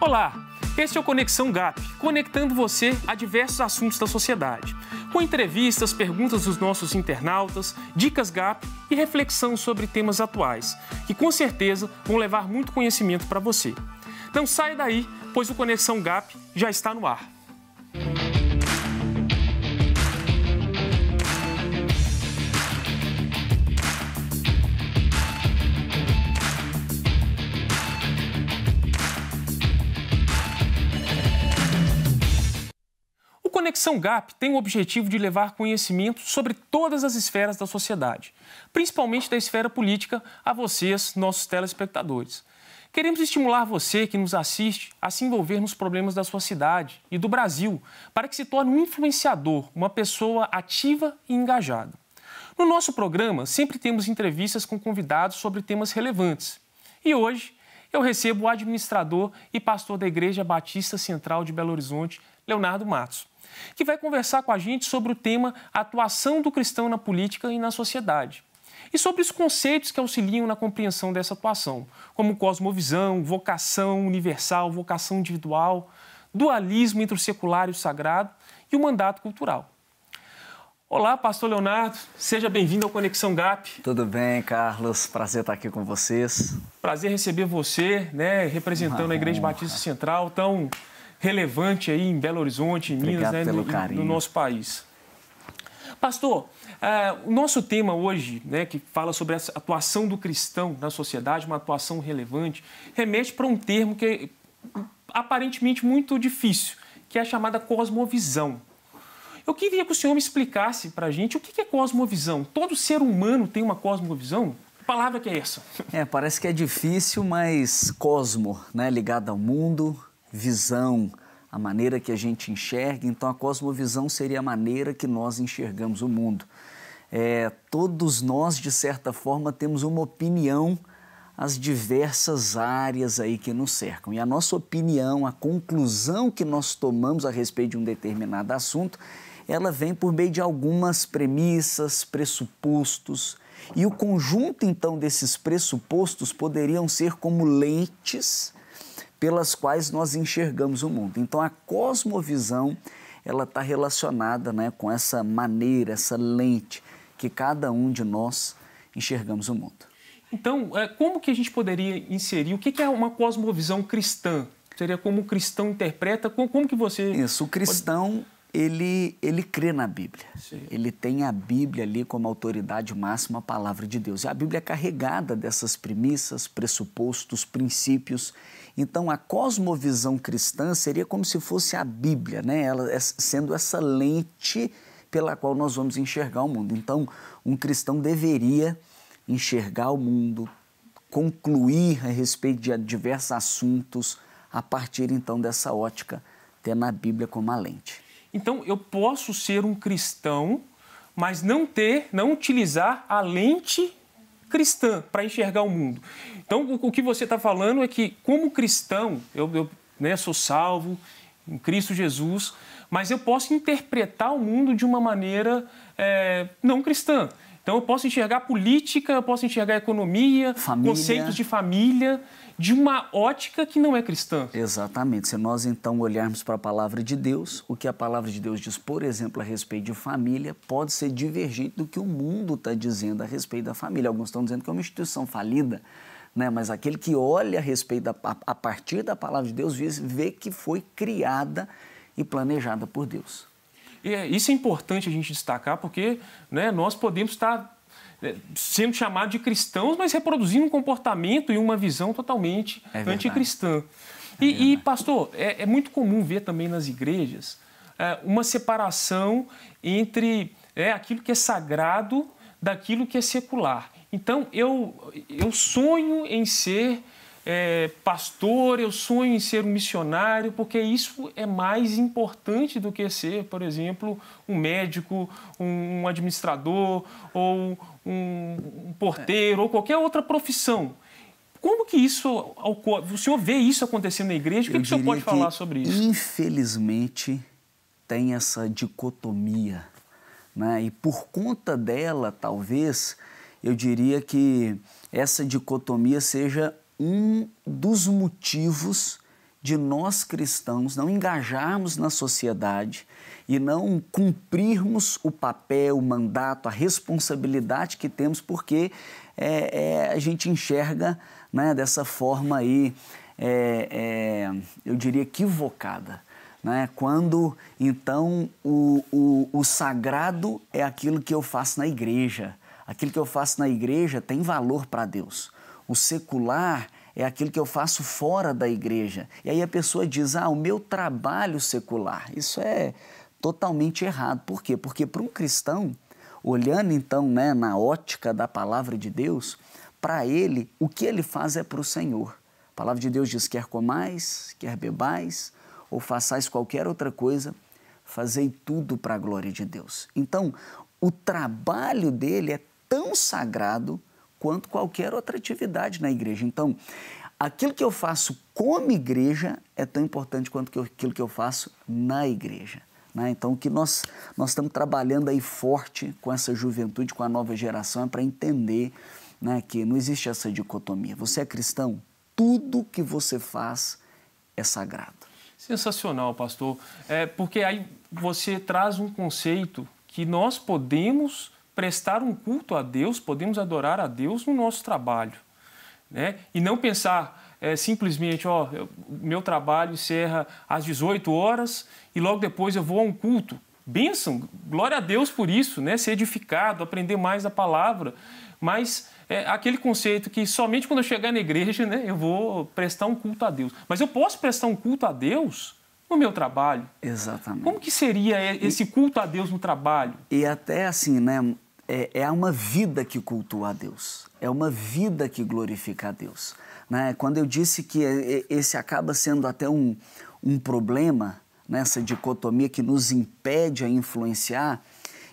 Olá, este é o Conexão GAP, conectando você a diversos assuntos da sociedade. Com entrevistas, perguntas dos nossos internautas, dicas GAP e reflexão sobre temas atuais, que com certeza vão levar muito conhecimento para você. Não saia daí, pois o Conexão GAP já está no ar. Conexão GAP tem o objetivo de levar conhecimento sobre todas as esferas da sociedade, principalmente da esfera política, a vocês, nossos telespectadores. Queremos estimular você que nos assiste a se envolver nos problemas da sua cidade e do Brasil, para que se torne um influenciador, uma pessoa ativa e engajada. No nosso programa, sempre temos entrevistas com convidados sobre temas relevantes. E hoje, eu recebo o administrador e pastor da Igreja Batista Central de Belo Horizonte, Leonardo Matos que vai conversar com a gente sobre o tema atuação do cristão na política e na sociedade. E sobre os conceitos que auxiliam na compreensão dessa atuação, como cosmovisão, vocação universal, vocação individual, dualismo entre o secular e o sagrado e o mandato cultural. Olá, pastor Leonardo, seja bem-vindo ao Conexão Gap. Tudo bem, Carlos? Prazer estar aqui com vocês. Prazer receber você, né, representando a Igreja Batista Central, tão relevante aí em Belo Horizonte, em Minas, né, no, no, nosso país. Pastor, uh, o nosso tema hoje, né, que fala sobre a atuação do cristão na sociedade, uma atuação relevante, remete para um termo que é aparentemente muito difícil, que é a chamada cosmovisão. Eu queria que o senhor me explicasse para a gente o que é cosmovisão. Todo ser humano tem uma cosmovisão? Que palavra que é essa? É, parece que é difícil, mas cosmo, né, ligado ao mundo, visão, a maneira que a gente enxerga. Então, a cosmovisão seria a maneira que nós enxergamos o mundo. É, todos nós, de certa forma, temos uma opinião às diversas áreas aí que nos cercam. E a nossa opinião, a conclusão que nós tomamos a respeito de um determinado assunto, ela vem por meio de algumas premissas, pressupostos. E o conjunto, então, desses pressupostos poderiam ser como lentes pelas quais nós enxergamos o mundo. Então a cosmovisão ela está relacionada né, com essa maneira, essa lente que cada um de nós enxergamos o mundo. Então, é, como que a gente poderia inserir? O que é uma cosmovisão cristã? Seria como o cristão interpreta? Como que você... Isso, o cristão... Pode ele, ele crê na Bíblia. Sim. Ele tem a Bíblia ali como autoridade máxima, a palavra de Deus. E a Bíblia é carregada dessas premissas, pressupostos, princípios. Então, a cosmovisão cristã seria como se fosse a Bíblia, né? Ela é sendo essa lente pela qual nós vamos enxergar o mundo. Então, um cristão deveria enxergar o mundo, concluir a respeito de diversos assuntos a partir então dessa ótica, tendo a Bíblia como a lente. Então, eu posso ser um cristão, mas não ter, não utilizar a lente cristã para enxergar o mundo. Então, o, o que você está falando é que, como cristão, eu, eu né, sou salvo em Cristo Jesus, mas eu posso interpretar o mundo de uma maneira é, não cristã. Então eu posso enxergar política, eu posso enxergar economia, família. conceitos de família, de uma ótica que não é cristã. Exatamente. Se nós então olharmos para a palavra de Deus, o que a palavra de Deus diz, por exemplo, a respeito de família, pode ser divergente do que o mundo está dizendo a respeito da família. Alguns estão dizendo que é uma instituição falida. Né? Mas aquele que olha a respeito da, a, a partir da palavra de Deus vê, vê que foi criada e planejada por Deus. É, isso é importante a gente destacar, porque né, nós podemos estar é, sendo chamados de cristãos, mas reproduzindo um comportamento e uma visão totalmente é anticristã. É e, e, pastor, é, é, muito comum ver também nas igrejas é, uma separação entre aquilo que é sagrado daquilo que é secular. Então, eu, eu sonho em ser é, pastor, eu sonho em ser um missionário, porque isso é mais importante do que ser, por exemplo, um médico, um, administrador ou um, um porteiro ou qualquer outra profissão. Como que isso ocorre? O senhor vê isso acontecendo na igreja? O que, que o senhor pode falar sobre isso? Infelizmente, tem essa dicotomia. Né? E por conta dela, talvez, eu diria que essa dicotomia seja um dos motivos de nós cristãos não engajarmos na sociedade e não cumprirmos o papel, o mandato, a responsabilidade que temos, porque é, é, a gente enxerga né, dessa forma aí, é, é eu diria, equivocada. Né? Quando então o, o, o sagrado é aquilo que eu faço na igreja, aquilo que eu faço na igreja tem valor para Deus. O secular é aquilo que eu faço fora da igreja. E aí a pessoa diz: ah, o meu trabalho secular. Isso é totalmente errado. Por quê? Porque para um cristão, olhando então né, na ótica da palavra de Deus, para ele, o que ele faz é para o Senhor. A palavra de Deus diz: quer comais, quer bebais, ou façais qualquer outra coisa, fazei tudo para a glória de Deus. Então, o trabalho dele é tão sagrado quanto qualquer outra atividade na igreja. Então, aquilo que eu faço como igreja é tão importante quanto aquilo que eu faço na igreja. Né? Então, o que nós, nós estamos trabalhando aí forte com essa juventude, com a nova geração, é para entender né, que não existe essa dicotomia. Você é cristão, tudo que você faz é sagrado. Sensacional, pastor. É porque aí você traz um conceito que nós podemos prestar um culto a Deus, podemos adorar a Deus no nosso trabalho. Né? E não pensar é, simplesmente, ó, eu, meu trabalho encerra às 18 horas e logo depois eu vou a um culto. Bênção, glória a Deus por isso, né? ser edificado, aprender mais a palavra. Mas é aquele conceito que somente quando eu chegar na igreja né, eu vou prestar um culto a Deus. Mas eu posso prestar um culto a Deus no meu trabalho. Exatamente. Como que seria é, esse culto a Deus no trabalho? E até assim, né, é, é uma vida que cultua a Deus, é uma vida que glorifica a Deus. Né? Quando eu disse que é, é, esse acaba sendo até um, um problema, nessa né? dicotomia que nos impede a influenciar,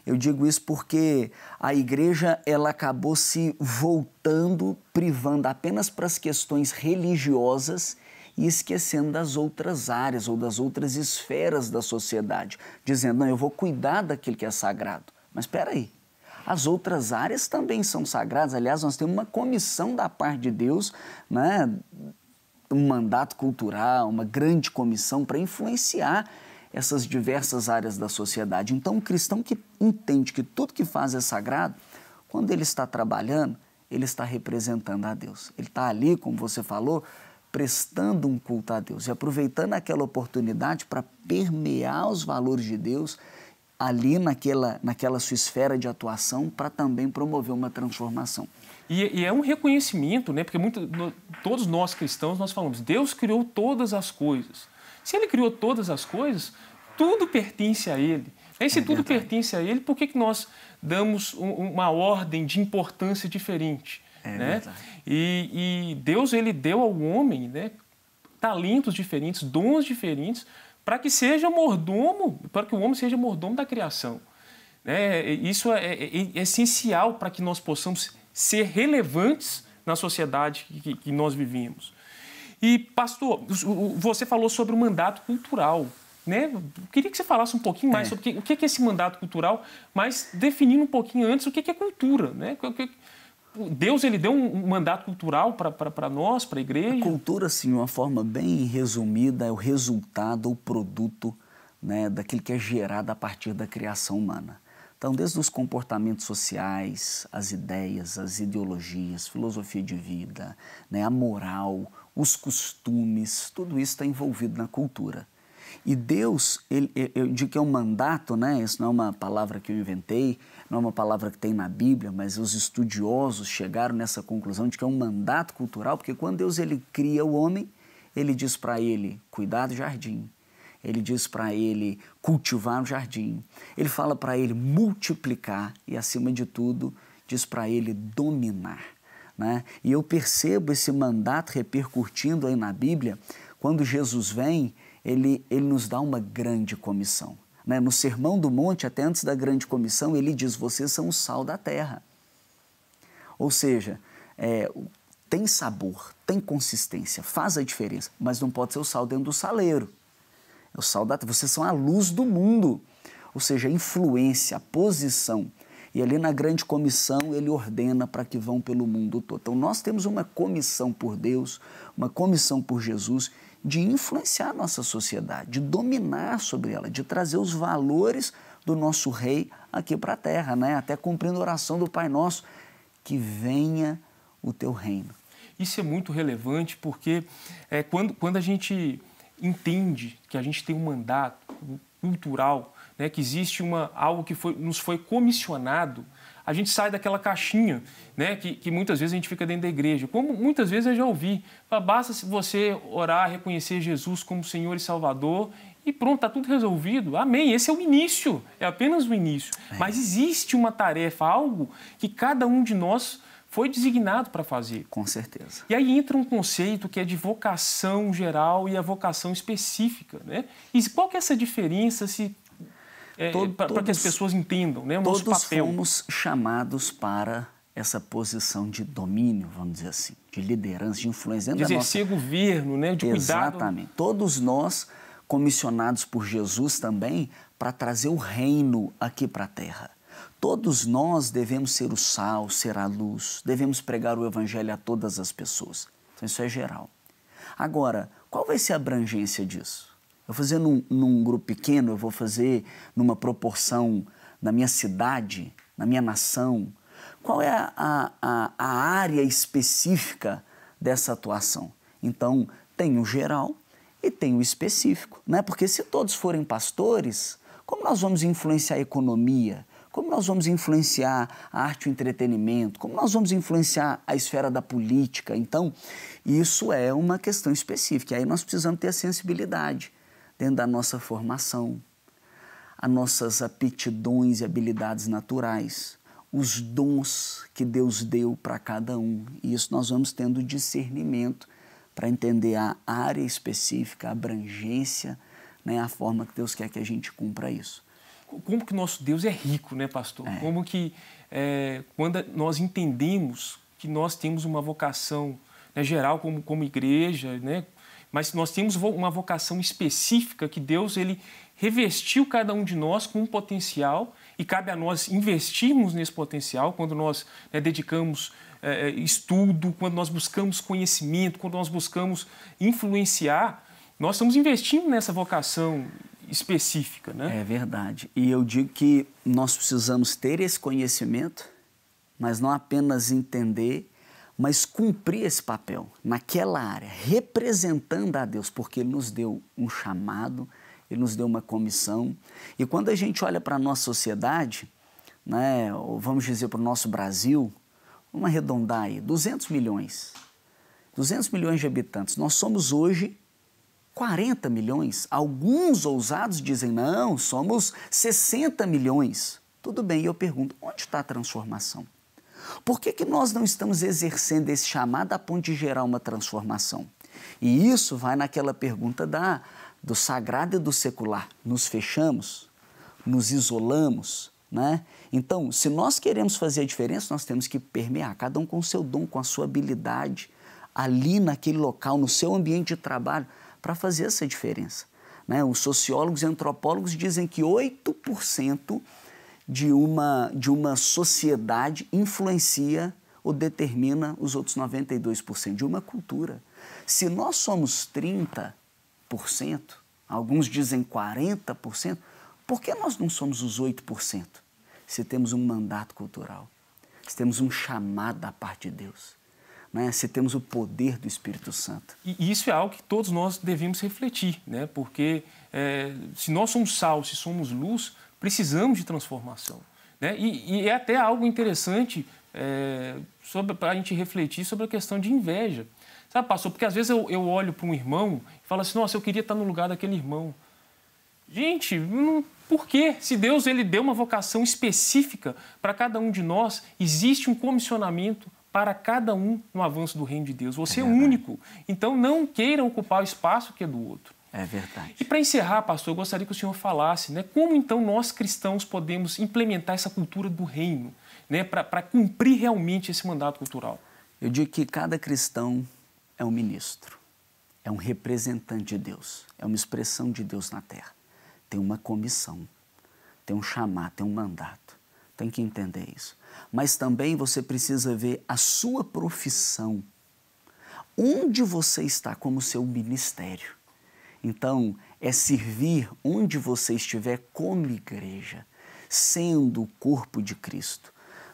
eu digo isso porque a igreja ela acabou se voltando, privando apenas para as questões religiosas e esquecendo das outras áreas ou das outras esferas da sociedade, dizendo: não, eu vou cuidar daquilo que é sagrado. Mas espera aí, as outras áreas também são sagradas. Aliás, nós temos uma comissão da parte de Deus, né? um mandato cultural, uma grande comissão para influenciar essas diversas áreas da sociedade. Então, um cristão que entende que tudo que faz é sagrado, quando ele está trabalhando, ele está representando a Deus. Ele está ali, como você falou, prestando um culto a Deus e aproveitando aquela oportunidade para permear os valores de Deus, ali naquela, naquela sua esfera de atuação para também promover uma transformação. E, e, é um reconhecimento, né? Porque muito, no, todos nós cristãos nós falamos, Deus criou todas as coisas. Se Ele criou todas as coisas, tudo pertence a Ele. E se é tudo pertence a Ele, por que, que nós damos um, uma ordem de importância diferente? É né? E, e, Deus ele deu ao homem né, talentos diferentes, dons diferentes para que seja mordomo, para que o homem seja mordomo da criação. Né? É, isso é, é, é essencial para que nós possamos ser relevantes na sociedade que, que nós vivemos. E, pastor, você falou sobre o mandato cultural. Né? Queria que você falasse um pouquinho mais é. sobre o que, o que é esse mandato cultural, mas definindo um pouquinho antes o que é cultura. Né? O que, Deus ele deu um mandato cultural para nós, para a igreja? A cultura, sim uma forma bem resumida, é o resultado, o produto né, daquilo que é gerado a partir da criação humana. Então, desde os comportamentos sociais, as ideias, as ideologias, filosofia de vida, né, a moral, os costumes, tudo isso está envolvido na cultura. E Deus, ele, eu digo que é um mandato, né? Isso não é uma palavra que eu inventei, não é uma palavra que tem na Bíblia, mas os estudiosos chegaram nessa conclusão de que é um mandato cultural, porque quando Deus ele cria o homem, ele diz para ele cuidar do jardim, ele diz para ele cultivar o jardim, ele fala para ele multiplicar e, acima de tudo, diz para ele dominar. Né? E eu percebo esse mandato repercutindo aí na Bíblia. Quando Jesus vem, ele, ele nos dá uma grande comissão. Né? No Sermão do Monte, até antes da grande comissão, ele diz: Vocês são o sal da terra. Ou seja, é, tem sabor, tem consistência, faz a diferença, mas não pode ser o sal dentro do saleiro. É o sal da vocês são a luz do mundo. Ou seja, a influência, a posição. E ali na grande comissão ele ordena para que vão pelo mundo todo. Então nós temos uma comissão por Deus, uma comissão por Jesus de influenciar nossa sociedade, de dominar sobre ela, de trazer os valores do nosso rei aqui para a terra, né? até cumprindo a oração do Pai Nosso, que venha o teu reino. Isso é muito relevante porque é, quando, quando a gente entende que a gente tem um mandato cultural, né, que existe uma, algo que foi, nos foi comissionado a gente sai daquela caixinha né, que, que muitas vezes a gente fica dentro da igreja. Como muitas vezes eu já ouvi, basta você orar, reconhecer Jesus como Senhor e Salvador e pronto, está tudo resolvido. Amém. Esse é o início, é apenas o início. É. Mas existe uma tarefa, algo que cada um de nós foi designado para fazer. Com certeza. E aí entra um conceito que é de vocação geral e a vocação específica. Né? E qual que é essa diferença se é, para que as pessoas entendam né, o todos nosso papel. fomos chamados para essa posição de domínio, vamos dizer assim, de liderança, de influência. de exercer nossa... governo, né, de Exatamente. cuidado. Exatamente. Todos nós, comissionados por Jesus também, para trazer o reino aqui para a terra. Todos nós devemos ser o sal, ser a luz, devemos pregar o evangelho a todas as pessoas. Então, isso é geral. Agora, qual vai ser a abrangência disso? Eu vou fazer num, num grupo pequeno, eu vou fazer numa proporção na minha cidade, na minha nação. Qual é a, a, a área específica dessa atuação? Então, tem o geral e tem o específico, né? Porque se todos forem pastores, como nós vamos influenciar a economia? Como nós vamos influenciar a arte e o entretenimento? Como nós vamos influenciar a esfera da política? Então, isso é uma questão específica. E aí nós precisamos ter a sensibilidade dentro da nossa formação, as nossas aptidões e habilidades naturais, os dons que Deus deu para cada um. E isso nós vamos tendo discernimento para entender a área específica, a abrangência, né, a forma que Deus quer que a gente cumpra isso. Como que nosso Deus é rico, né, pastor? É. Como que é, quando nós entendemos que nós temos uma vocação né, geral como, como igreja, né, mas nós temos uma vocação específica que Deus ele revestiu cada um de nós com um potencial e cabe a nós investirmos nesse potencial quando nós né, dedicamos é, é, estudo, quando nós buscamos conhecimento, quando nós buscamos influenciar, nós estamos investindo nessa vocação específica, né? É verdade. E eu digo que nós precisamos ter esse conhecimento, mas não apenas entender, mas cumprir esse papel naquela área, representando a Deus, porque Ele nos deu um chamado, Ele nos deu uma comissão. E quando a gente olha para a nossa sociedade, né, ou vamos dizer para o nosso Brasil, vamos arredondar aí, 200 milhões. 200 milhões de habitantes. Nós somos hoje 40 milhões. Alguns ousados dizem, não, somos 60 milhões. Tudo bem, eu pergunto, onde está a transformação? Por que, que nós não estamos exercendo esse chamado a ponto de gerar uma transformação? E isso vai naquela pergunta da, do sagrado e do secular. Nos fechamos? Nos isolamos? Né? Então, se nós queremos fazer a diferença, nós temos que permear, cada um com o seu dom, com a sua habilidade, ali naquele local, no seu ambiente de trabalho, para fazer essa diferença. Né? Os sociólogos e antropólogos dizem que 8% de uma, de uma sociedade influencia ou determina os outros 92%, de uma cultura. Se nós somos 30%, alguns dizem 40%, por que nós não somos os 8%? Se temos um mandato cultural, se temos um chamado da parte de Deus. Né? se temos o poder do Espírito Santo. E isso é algo que todos nós devemos refletir, né? porque é, se nós somos sal, se somos luz, Precisamos de transformação. Né? E, e é até algo interessante é, para a gente refletir sobre a questão de inveja. Sabe, pastor? Porque às vezes eu, eu olho para um irmão e falo assim, nossa, eu queria estar no lugar daquele irmão. Gente, não, por quê? Se Deus ele deu uma vocação específica para cada um de nós, existe um comissionamento para cada um no avanço do reino de Deus. Você é, é único. Então não queira ocupar o espaço que é do outro. É verdade. E para encerrar, pastor, eu gostaria que o senhor falasse, né, como então nós cristãos podemos implementar essa cultura do reino, né, para cumprir realmente esse mandato cultural? Eu digo que cada cristão é um ministro, é um representante de Deus, é uma expressão de Deus na terra. Tem uma comissão, tem um chamado, tem um mandato. Tem que entender isso. Mas também você precisa ver a sua profissão. Onde você está como seu ministério? Então, é servir onde você estiver como igreja, sendo o corpo de Cristo.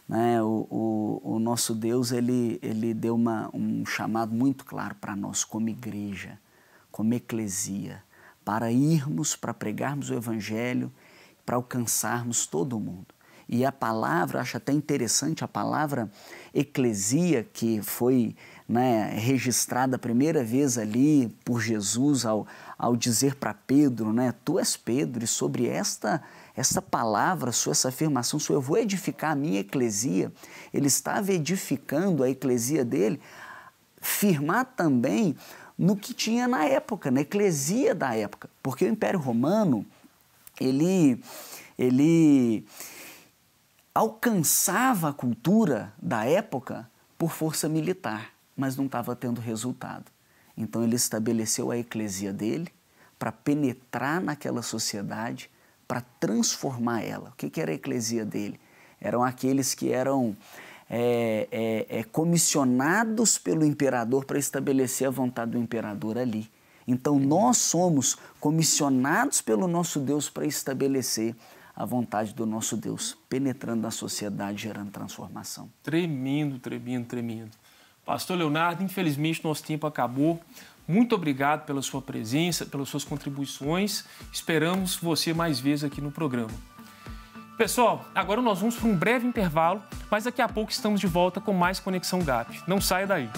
Né? O, o, o, nosso Deus ele, ele deu uma, um chamado muito claro para nós, como igreja, como eclesia, para irmos, para pregarmos o Evangelho, para alcançarmos todo mundo. E a palavra, acho até interessante, a palavra eclesia, que foi né, registrada a primeira vez ali por Jesus ao, ao dizer para Pedro, né, tu és Pedro e sobre esta esta palavra, sua essa afirmação, sua eu vou edificar a minha eclesia. Ele estava edificando a eclesia dele, firmar também no que tinha na época, na eclesia da época, porque o Império Romano ele ele alcançava a cultura da época por força militar mas não estava tendo resultado. Então ele estabeleceu a eclesia dele para penetrar naquela sociedade, para transformar ela. O que, que era a eclesia dele? Eram aqueles que eram é, é, é, comissionados pelo imperador para estabelecer a vontade do imperador ali. Então nós somos comissionados pelo nosso Deus para estabelecer a vontade do nosso Deus, penetrando na sociedade, gerando transformação. Tremendo, tremendo, tremendo. Pastor Leonardo, infelizmente nosso tempo acabou. Muito obrigado pela sua presença, pelas suas contribuições. Esperamos você mais vezes aqui no programa. Pessoal, agora nós vamos para um breve intervalo, mas daqui a pouco estamos de volta com mais Conexão GAP. Não saia daí.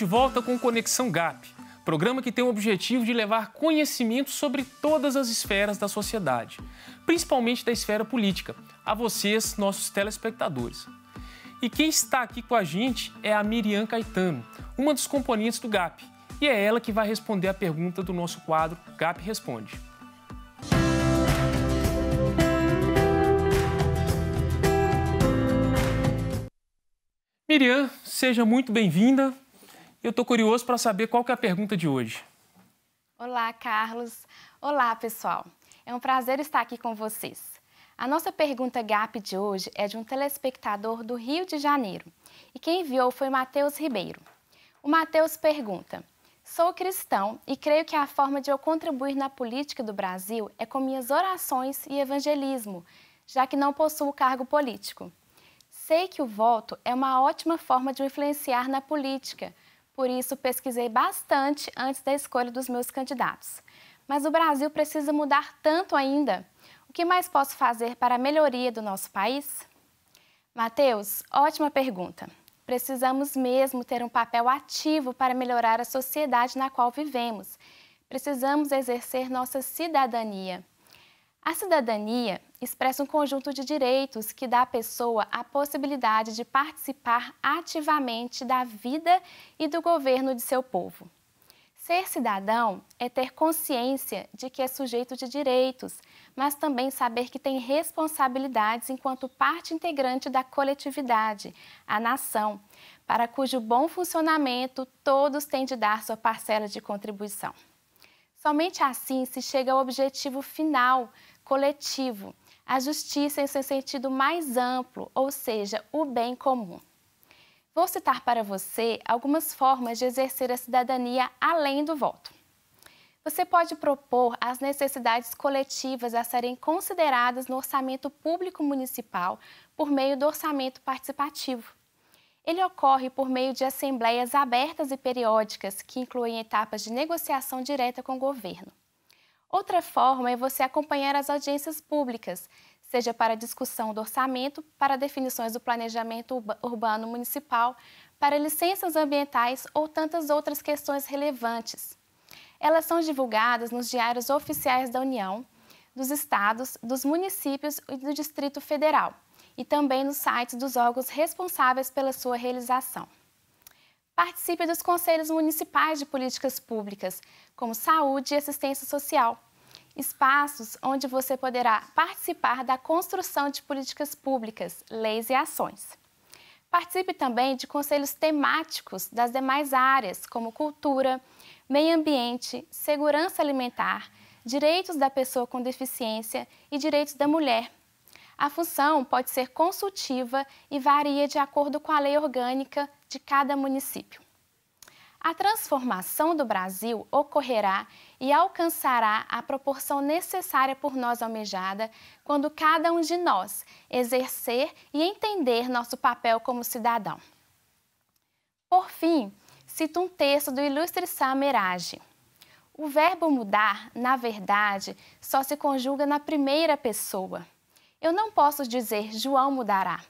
de volta com Conexão GAP, programa que tem o objetivo de levar conhecimento sobre todas as esferas da sociedade, principalmente da esfera política, a vocês, nossos telespectadores. E quem está aqui com a gente é a Miriam Caetano, uma dos componentes do GAP, e é ela que vai responder a pergunta do nosso quadro GAP Responde. Miriam, seja muito bem-vinda. Eu estou curioso para saber qual que é a pergunta de hoje. Olá, Carlos. Olá, pessoal. É um prazer estar aqui com vocês. A nossa pergunta GAP de hoje é de um telespectador do Rio de Janeiro. E quem enviou foi Matheus Ribeiro. O Matheus pergunta: Sou cristão e creio que a forma de eu contribuir na política do Brasil é com minhas orações e evangelismo, já que não possuo cargo político. Sei que o voto é uma ótima forma de influenciar na política, por isso, pesquisei bastante antes da escolha dos meus candidatos. Mas o Brasil precisa mudar tanto ainda. O que mais posso fazer para a melhoria do nosso país? Matheus, ótima pergunta. Precisamos mesmo ter um papel ativo para melhorar a sociedade na qual vivemos. Precisamos exercer nossa cidadania. A cidadania expressa um conjunto de direitos que dá à pessoa a possibilidade de participar ativamente da vida e do governo de seu povo. Ser cidadão é ter consciência de que é sujeito de direitos, mas também saber que tem responsabilidades enquanto parte integrante da coletividade, a nação, para cujo bom funcionamento todos têm de dar sua parcela de contribuição. Somente assim se chega ao objetivo final, coletivo, a justiça em seu sentido mais amplo, ou seja, o bem comum. Vou citar para você algumas formas de exercer a cidadania além do voto. Você pode propor as necessidades coletivas a serem consideradas no orçamento público municipal por meio do orçamento participativo. Ele ocorre por meio de assembleias abertas e periódicas, que incluem etapas de negociação direta com o governo. Outra forma é você acompanhar as audiências públicas, seja para discussão do orçamento, para definições do planejamento urbano municipal, para licenças ambientais ou tantas outras questões relevantes. Elas são divulgadas nos diários oficiais da União, dos estados, dos municípios e do Distrito Federal e também nos sites dos órgãos responsáveis pela sua realização. Participe dos Conselhos Municipais de Políticas Públicas, como Saúde e Assistência Social, espaços onde você poderá participar da construção de políticas públicas, leis e ações. Participe também de conselhos temáticos das demais áreas, como cultura, meio ambiente, segurança alimentar, direitos da pessoa com deficiência e direitos da mulher, a função pode ser consultiva e varia de acordo com a lei orgânica de cada município. A transformação do Brasil ocorrerá e alcançará a proporção necessária por nós almejada quando cada um de nós exercer e entender nosso papel como cidadão. Por fim, cito um texto do ilustre Samerage. O verbo mudar, na verdade, só se conjuga na primeira pessoa. Eu não posso dizer João mudará.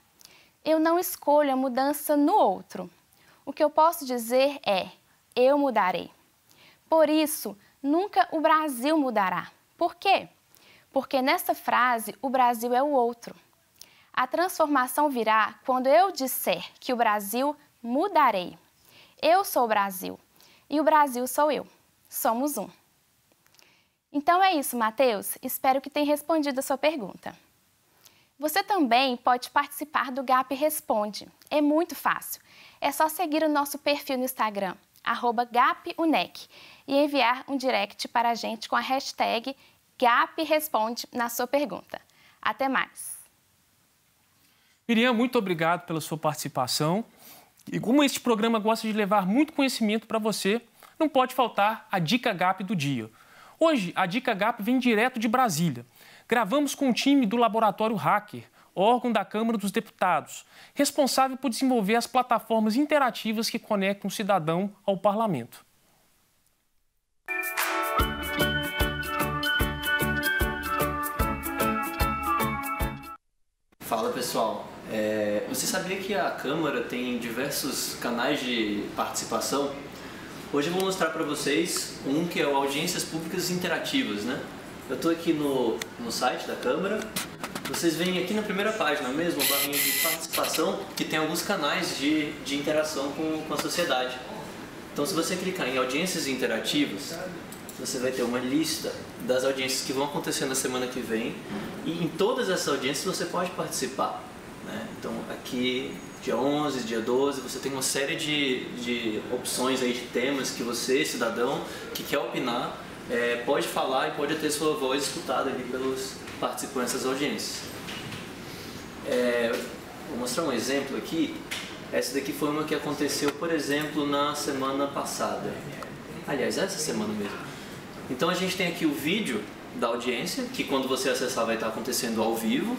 Eu não escolho a mudança no outro. O que eu posso dizer é eu mudarei. Por isso, nunca o Brasil mudará. Por quê? Porque nessa frase o Brasil é o outro. A transformação virá quando eu disser que o Brasil mudarei. Eu sou o Brasil e o Brasil sou eu. Somos um. Então é isso, Mateus. Espero que tenha respondido a sua pergunta. Você também pode participar do GAP Responde. É muito fácil. É só seguir o nosso perfil no Instagram, GapUNEC, e enviar um direct para a gente com a hashtag GAPResponde na sua pergunta. Até mais! Miriam, muito obrigado pela sua participação. E como este programa gosta de levar muito conhecimento para você, não pode faltar a Dica GAP do dia. Hoje, a Dica GAP vem direto de Brasília gravamos com o time do Laboratório Hacker, órgão da Câmara dos Deputados, responsável por desenvolver as plataformas interativas que conectam o cidadão ao parlamento. Fala pessoal, é, você sabia que a Câmara tem diversos canais de participação? Hoje eu vou mostrar para vocês um que é o Audiências Públicas Interativas, né? Eu estou aqui no, no site da Câmara. Vocês veem aqui na primeira página mesmo, a barrinha de participação, que tem alguns canais de, de interação com, com a sociedade. Então se você clicar em audiências interativas, você vai ter uma lista das audiências que vão acontecer na semana que vem e em todas essas audiências você pode participar. Né? Então aqui, dia 11, dia 12, você tem uma série de, de opções aí de temas que você, cidadão, que quer opinar, é, pode falar e pode ter sua voz escutada ali pelos participantes das audiências. É, vou mostrar um exemplo aqui. Essa daqui foi uma que aconteceu, por exemplo, na semana passada. Aliás, essa semana mesmo. Então a gente tem aqui o vídeo da audiência, que quando você acessar vai estar acontecendo ao vivo,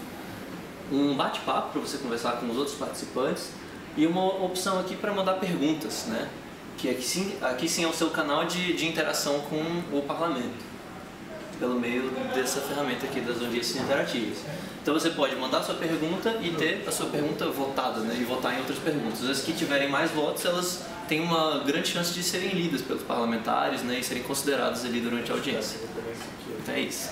um bate-papo para você conversar com os outros participantes e uma opção aqui para mandar perguntas, né? que aqui sim, aqui sim é o seu canal de, de interação com o parlamento, pelo meio dessa ferramenta aqui das audiências interativas. Então você pode mandar sua pergunta e ter a sua pergunta votada, né, e votar em outras perguntas. As que tiverem mais votos, elas têm uma grande chance de serem lidas pelos parlamentares né, e serem consideradas ali durante a audiência. Então é isso.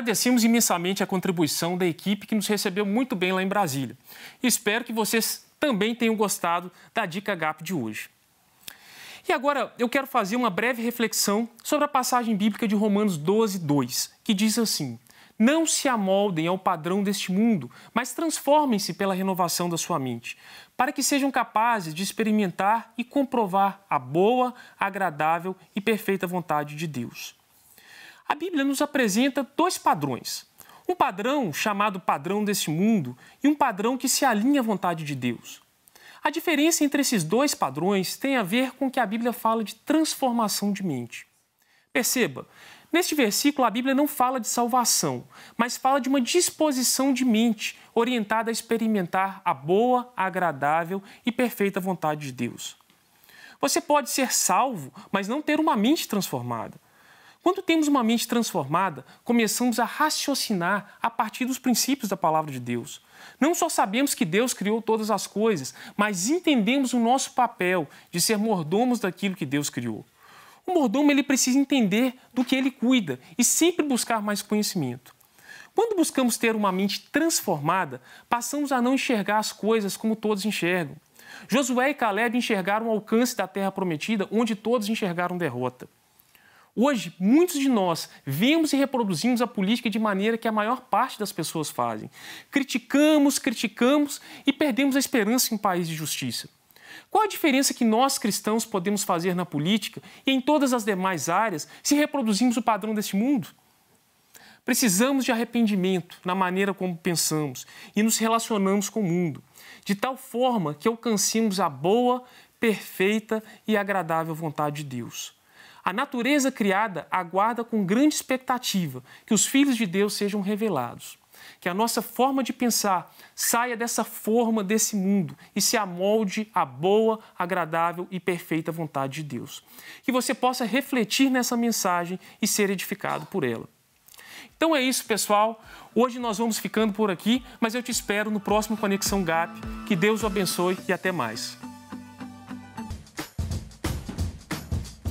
Agradecemos imensamente a contribuição da equipe que nos recebeu muito bem lá em Brasília. Espero que vocês também tenham gostado da Dica GAP de hoje. E agora eu quero fazer uma breve reflexão sobre a passagem bíblica de Romanos 12, 2, que diz assim: Não se amoldem ao padrão deste mundo, mas transformem-se pela renovação da sua mente, para que sejam capazes de experimentar e comprovar a boa, agradável e perfeita vontade de Deus a Bíblia nos apresenta dois padrões. Um padrão chamado padrão desse mundo e um padrão que se alinha à vontade de Deus. A diferença entre esses dois padrões tem a ver com que a Bíblia fala de transformação de mente. Perceba, neste versículo a Bíblia não fala de salvação, mas fala de uma disposição de mente orientada a experimentar a boa, agradável e perfeita vontade de Deus. Você pode ser salvo, mas não ter uma mente transformada. Quando temos uma mente transformada, começamos a raciocinar a partir dos princípios da palavra de Deus. Não só sabemos que Deus criou todas as coisas, mas entendemos o nosso papel de ser mordomos daquilo que Deus criou. O mordomo ele precisa entender do que ele cuida e sempre buscar mais conhecimento. Quando buscamos ter uma mente transformada, passamos a não enxergar as coisas como todos enxergam. Josué e Caleb enxergaram o alcance da terra prometida, onde todos enxergaram derrota. Hoje, muitos de nós vemos e reproduzimos a política de maneira que a maior parte das pessoas fazem. Criticamos, criticamos e perdemos a esperança em um país de justiça. Qual a diferença que nós cristãos podemos fazer na política e em todas as demais áreas se reproduzimos o padrão deste mundo? Precisamos de arrependimento na maneira como pensamos e nos relacionamos com o mundo, de tal forma que alcancemos a boa, perfeita e agradável vontade de Deus. A natureza criada aguarda com grande expectativa que os filhos de Deus sejam revelados. Que a nossa forma de pensar saia dessa forma desse mundo e se amolde à boa, agradável e perfeita vontade de Deus. Que você possa refletir nessa mensagem e ser edificado por ela. Então é isso, pessoal. Hoje nós vamos ficando por aqui, mas eu te espero no próximo Conexão Gap. Que Deus o abençoe e até mais.